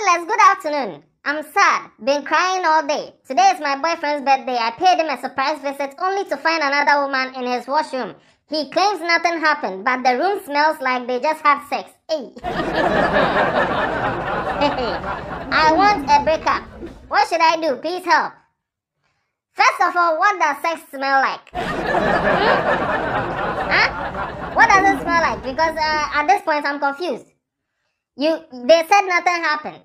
Toddlers, good afternoon. I'm sad, been crying all day. Today is my boyfriend's birthday. I paid him a surprise visit only to find another woman in his washroom. He claims nothing happened, but the room smells like they just had sex. Hey. hey. I want a breakup. What should I do? Please help. First of all, what does sex smell like? Hmm? huh? What does it smell like? Because uh, at this point I'm confused. You they said nothing happened,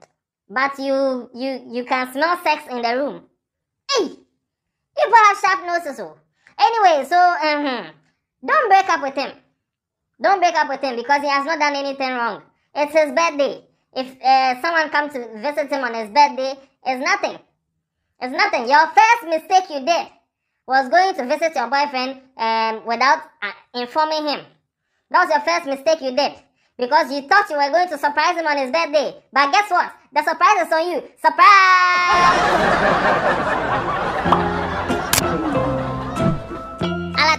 but you you you can smell sex in the room. Hey, people have sharp noses. Oh. Anyway, so um, don't break up with him. Don't break up with him because he has not done anything wrong. It's his birthday. If uh, someone comes to visit him on his birthday, it's nothing. It's nothing. Your first mistake you did was going to visit your boyfriend um, without uh, informing him. That was your first mistake you did because you thought you were going to surprise him on his birthday. But guess what? The surprise is on you. Surprise! Ala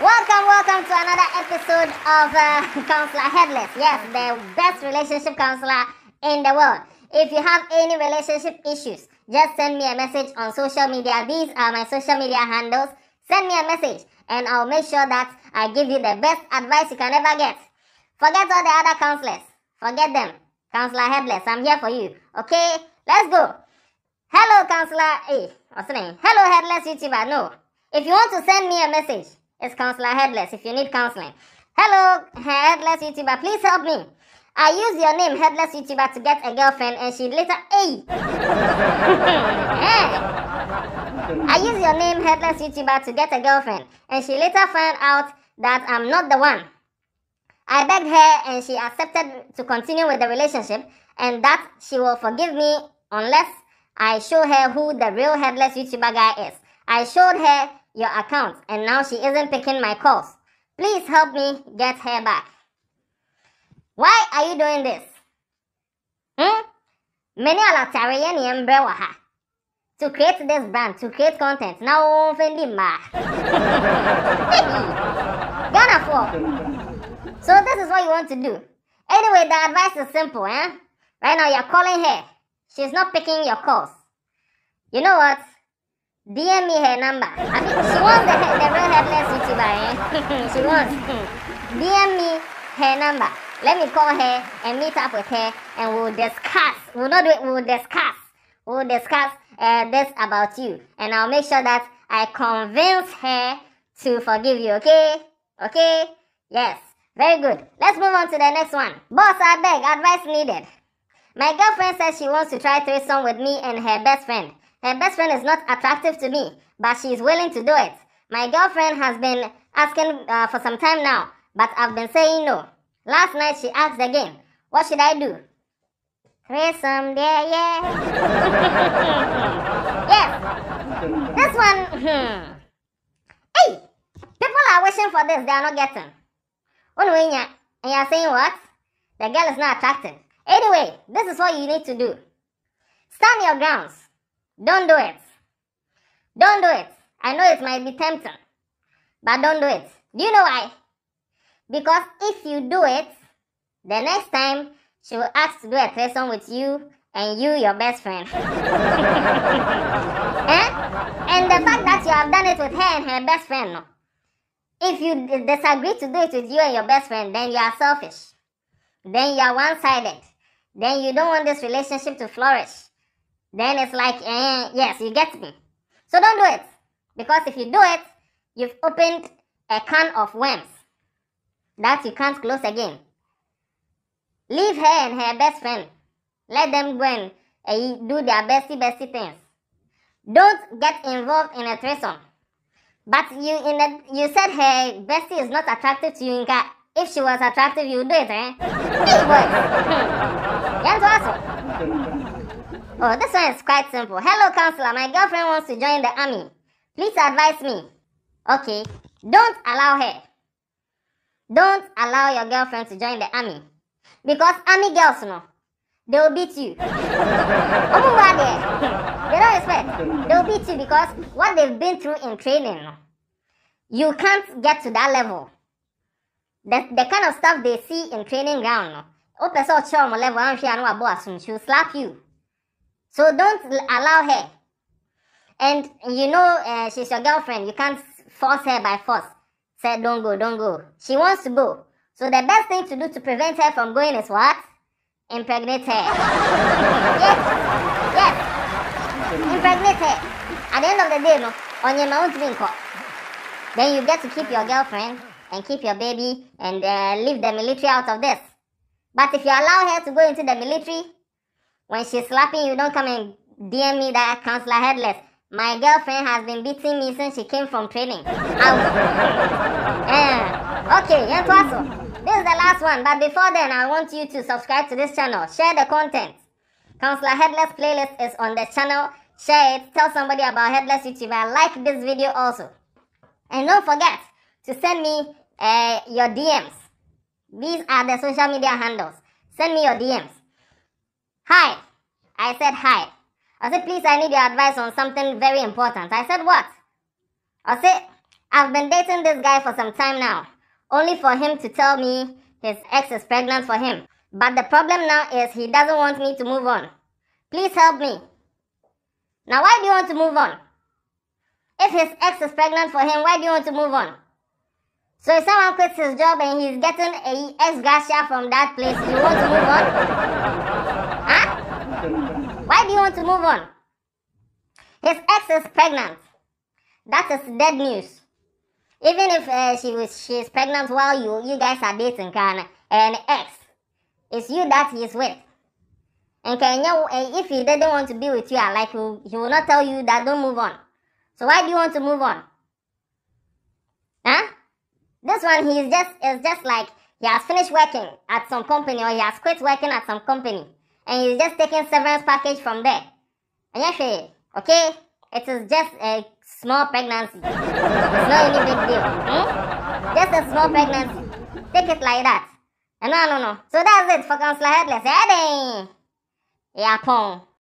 welcome to another episode of uh, Counselor Headless. Yes, the best relationship counselor in the world. If you have any relationship issues, just send me a message on social media. These are my social media handles. Send me a message and I'll make sure that I give you the best advice you can ever get. Forget all the other counselors. Forget them. Counselor Headless, I'm here for you. Okay? Let's go. Hello, Counselor. Hey, what's the name? Hello, Headless YouTuber. No. If you want to send me a message, it's Counselor Headless if you need counseling. Hello, Headless YouTuber. Please help me. I used your name, Headless YouTuber, to get a girlfriend and she later, hey! I used your name, Headless YouTuber, to get a girlfriend and she later found out that I'm not the one. I begged her and she accepted to continue with the relationship and that she will forgive me unless I show her who the real Headless YouTuber guy is. I showed her your account and now she isn't picking my calls. Please help me get her back are you doing this? Hmm? Many Alatarian Yembrewa ha. To create this brand, to create content. Now offending oh, ma. Ghana for. So this is what you want to do. Anyway, the advice is simple, eh? Right now you're calling her. She's not picking your calls. You know what? DM me her number. I mean, she wants the, the real headless YouTuber, eh? she wants. DM me her number. Let me call her and meet up with her and we'll discuss. We'll not do it, we'll discuss. We'll discuss uh, this about you. And I'll make sure that I convince her to forgive you, okay? Okay? Yes. Very good. Let's move on to the next one. Boss, I beg, advice needed. My girlfriend says she wants to try threesome with me and her best friend. Her best friend is not attractive to me, but she is willing to do it. My girlfriend has been asking uh, for some time now, but I've been saying no. Last night she asked again, What should I do? Threesome some, yeah. yes. This one, hmm. Hey, people are wishing for this, they are not getting. Unwinya, and you are saying what? The girl is not attractive. Anyway, this is what you need to do. Stand your grounds. Don't do it. Don't do it. I know it might be tempting, but don't do it. Do you know why? Because if you do it, the next time she will ask to do a threesome with you and you your best friend. eh? And the fact that you have done it with her and her best friend, no. If you disagree to do it with you and your best friend, then you are selfish. Then you are one sided. Then you don't want this relationship to flourish. Then it's like, eh, yes, you get me. So don't do it. Because if you do it, you've opened a can of worms that you can't close again. Leave her and her best friend. Let them go and uh, do their bestie bestie things. Don't get involved in a threesome. But you in you said her bestie is not attractive to you, Inka. If she was attractive, you would do it, eh? Big boy. oh, this one is quite simple. Hello, counselor. My girlfriend wants to join the army. Please advise me. Okay. Don't allow her. Don't allow your girlfriend to join the army. Because army girls, no, they will beat you. they don't respect. They will beat you because what they've been through in training, you can't get to that level. The, the kind of stuff they see in training ground, oh, no, she'll slap you. So don't allow her. And you know uh, she's your girlfriend. You can't force her by force said, Don't go, don't go. She wants to go. So the best thing to do to prevent her from going is what? Impregnate her. yes, yes. Impregnate her. At the end of the day, no, on your mount binko. Then you get to keep your girlfriend and keep your baby and uh, leave the military out of this. But if you allow her to go into the military, when she's slapping you, don't come and DM me that counselor headless. My girlfriend has been beating me since she came from training. uh, okay, Yentwaso, this is the last one, but before then, I want you to subscribe to this channel, share the content. Counselor Headless playlist is on the channel. Share it, tell somebody about Headless YouTuber, like this video also. And don't forget to send me uh, your DMs. These are the social media handles. Send me your DMs. Hi. I said hi. I said, please, I need your advice on something very important. I said, what? I said, I've been dating this guy for some time now, only for him to tell me his ex is pregnant for him. But the problem now is he doesn't want me to move on. Please help me. Now, why do you want to move on? If his ex is pregnant for him, why do you want to move on? So if someone quits his job and he's getting a ex gratia from that place, you want to move on? Why do you want to move on? His ex is pregnant. That is dead news. Even if uh, she was she's pregnant while you you guys are dating, can an ex, it's you that he's with. And can you, uh, if he didn't want to be with you, like he, he will not tell you that don't move on. So why do you want to move on? Huh? This one he is just is just like he has finished working at some company or he has quit working at some company and he's just taking severance package from there. And say, okay, it is just a small pregnancy. It's not any big deal. Hmm? Just a small pregnancy. Take it like that. And No, no, no. So that's it for Counselor Headless. Heading! Yeah, pong.